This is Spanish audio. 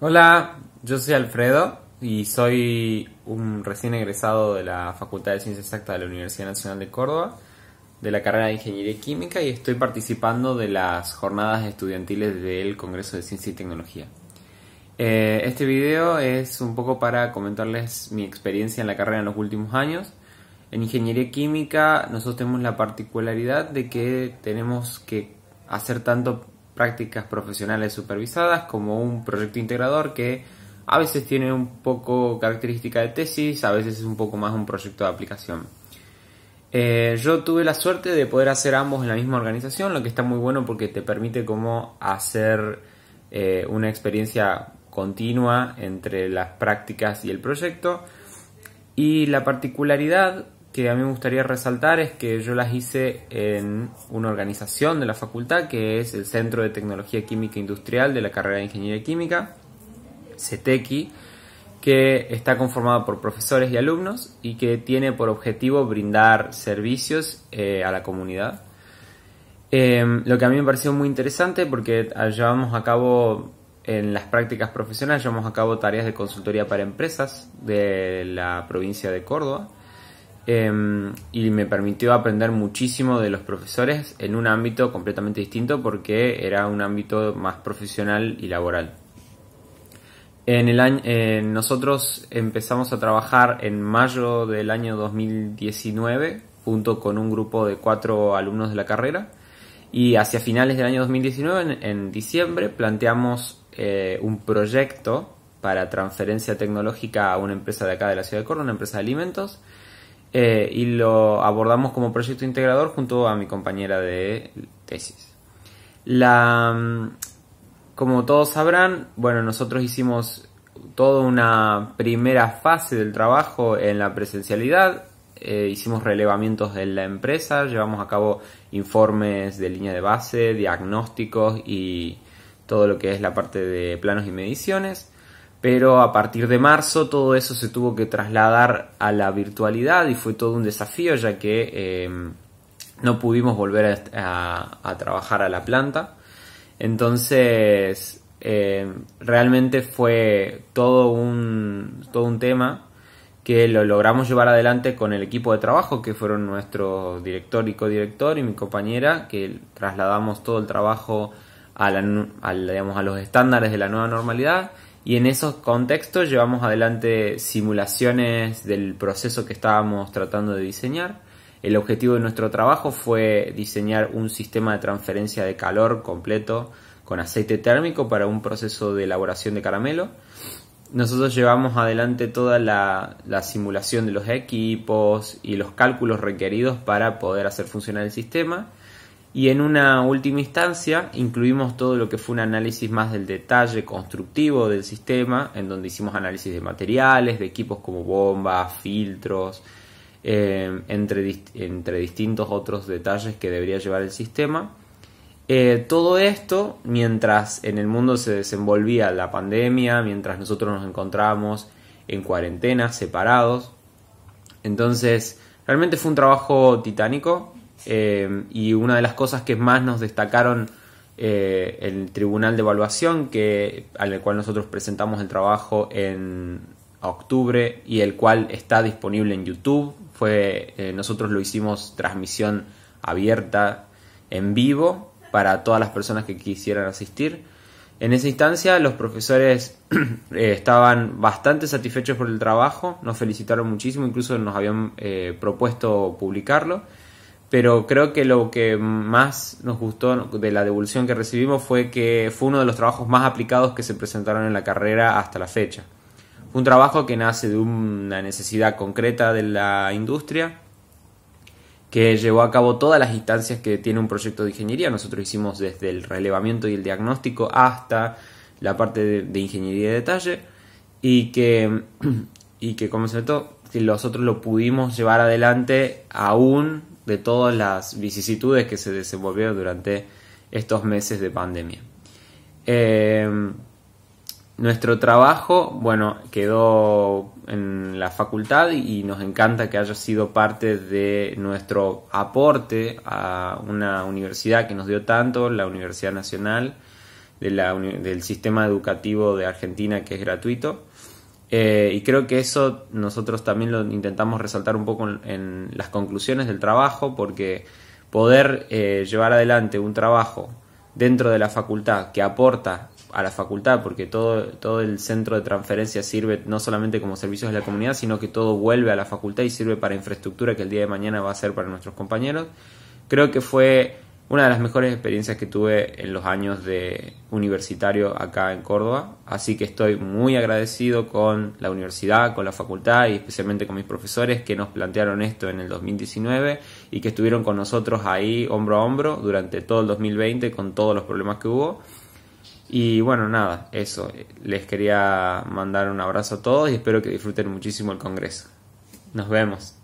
Hola, yo soy Alfredo y soy un recién egresado de la Facultad de Ciencias Exactas de la Universidad Nacional de Córdoba, de la carrera de Ingeniería Química y estoy participando de las jornadas estudiantiles del Congreso de Ciencia y Tecnología. Eh, este video es un poco para comentarles mi experiencia en la carrera en los últimos años. En ingeniería química nosotros tenemos la particularidad de que tenemos que hacer tanto prácticas profesionales supervisadas como un proyecto integrador que a veces tiene un poco característica de tesis, a veces es un poco más un proyecto de aplicación. Eh, yo tuve la suerte de poder hacer ambos en la misma organización, lo que está muy bueno porque te permite como hacer eh, una experiencia continua entre las prácticas y el proyecto. Y la particularidad que a mí me gustaría resaltar es que yo las hice en una organización de la facultad que es el Centro de Tecnología Química Industrial de la carrera de Ingeniería Química, CETECI, que está conformado por profesores y alumnos y que tiene por objetivo brindar servicios eh, a la comunidad. Em, lo que a mí me pareció muy interesante porque llevamos a cabo en las prácticas profesionales, llevamos a cabo tareas de consultoría para empresas de la provincia de Córdoba Em, y me permitió aprender muchísimo de los profesores en un ámbito completamente distinto porque era un ámbito más profesional y laboral. En eh, nosotros empezamos a trabajar en mayo del año 2019 junto con un grupo de cuatro alumnos de la carrera y hacia finales del año 2019, en, diciembre, planteamos eh, un proyecto para transferencia tecnológica a una empresa de acá de la ciudad de Córdoba, una empresa de alimentos, eh, y lo abordamos como proyecto integrador junto a mi compañera de tesis. Mm, como todos sabrán, bueno, nosotros hicimos toda una primera fase del trabajo en la presencialidad. Eh, hicimos relevamientos en la empresa, llevamos a cabo informes de línea de base, diagnósticos y todo lo que es la parte de planos y mediciones pero a partir de marzo todo eso se tuvo que trasladar a la virtualidad y fue todo un desafío ya que em, no pudimos volver a, trabajar a la planta. Entonces, em, realmente fue todo un, tema que lo logramos llevar adelante con el equipo de trabajo, que fueron nuestro director y codirector y mi compañera, que trasladamos todo el trabajo a los estándares de la nueva normalidad y en esos contextos llevamos adelante simulaciones del proceso que estábamos tratando de diseñar. El objetivo de nuestro trabajo fue diseñar un sistema de transferencia de calor completo con aceite térmico para un proceso de elaboración de caramelo. Nosotros llevamos adelante toda la, simulación de los equipos y los cálculos requeridos para poder hacer funcionar el sistema y en una última instancia incluimos todo lo que fue un análisis más del detalle constructivo del sistema, en donde hicimos análisis de materiales, de equipos como bombas, filtros, eh, entre, distintos otros detalles que debería llevar el sistema. Eh, todo esto mientras en el mundo se desenvolvía la pandemia, mientras nosotros nos encontramos en cuarentena, separados. Entonces, realmente fue un trabajo titánico eh, y una de las cosas que más nos destacaron eh, el Tribunal de Evaluación, que, al cual nosotros presentamos el trabajo en octubre y el cual está disponible en YouTube, fue eh, nosotros lo hicimos transmisión abierta en vivo para todas las personas que quisieran asistir. En esa instancia los profesores estaban bastante satisfechos por el trabajo, nos felicitaron muchísimo, incluso nos habían propuesto publicarlo pero creo que lo que más nos gustó de la devolución que recibimos fue que fue uno de los trabajos más aplicados que se presentaron en la carrera hasta la fecha. un trabajo que nace de una necesidad concreta de la industria, que llevó a cabo todas las instancias que tiene un proyecto de ingeniería. Nosotros hicimos desde el relevamiento y el diagnóstico hasta la parte de, ingeniería de detalle y que, y que, como se notó, nosotros lo pudimos llevar adelante aún de todas las vicisitudes que se desenvolvieron durante estos meses de pandemia. Eh, nuestro trabajo, bueno, quedó en la facultad y nos encanta que haya sido parte de nuestro aporte a una universidad que nos dio tanto, la Universidad Nacional del Sistema Educativo de Argentina, que es gratuito. Eh, y creo que eso nosotros también lo intentamos resaltar un poco en, las conclusiones del trabajo, porque poder eh, llevar adelante un trabajo dentro de la facultad que aporta a la facultad, porque todo, todo el centro de transferencia sirve no solamente como servicios de la comunidad, sino que todo vuelve a la facultad y sirve para infraestructura que el día de mañana va a ser para nuestros compañeros. Creo que fue una de las mejores experiencias que tuve en los años de universitario acá en Córdoba, así que estoy muy agradecido con la universidad, con la facultad y especialmente con mis profesores que nos plantearon esto en el 2019 y que estuvieron con nosotros ahí hombro a hombro durante todo el 2020 con todos los problemas que hubo. Y bueno, nada, eso. Les quería mandar un abrazo a todos y espero que disfruten muchísimo el Congreso. Nos vemos.